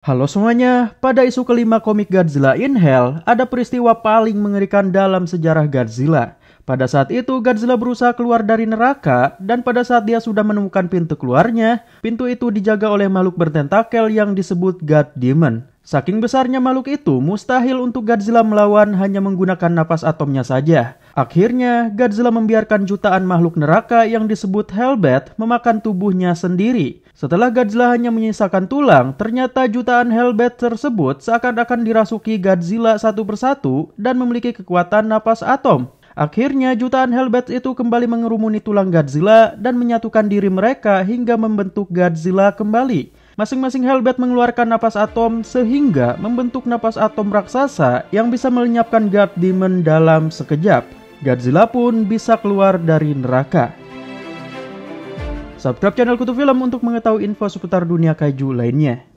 Halo semuanya, pada isu kelima komik Godzilla in Hell, ada peristiwa paling mengerikan dalam sejarah Godzilla. Pada saat itu, Godzilla berusaha keluar dari neraka, dan pada saat dia sudah menemukan pintu keluarnya, pintu itu dijaga oleh makhluk bertentakel yang disebut God Demon. Saking besarnya makhluk itu, mustahil untuk Godzilla melawan hanya menggunakan napas atomnya saja. Akhirnya, Godzilla membiarkan jutaan makhluk neraka yang disebut Hellbat memakan tubuhnya sendiri. Setelah Godzilla hanya menyisakan tulang, ternyata jutaan Hellbat tersebut seakan-akan dirasuki Godzilla satu persatu dan memiliki kekuatan napas atom. Akhirnya, jutaan Hellbat itu kembali mengerumuni tulang Godzilla dan menyatukan diri mereka hingga membentuk Godzilla kembali. Masing-masing Hellbat mengeluarkan napas atom sehingga membentuk napas atom raksasa yang bisa melenyapkan God Demon dalam sekejap. Godzilla pun bisa keluar dari neraka. Subscribe channel Kutu Film untuk mengetahui info seputar dunia kaiju lainnya.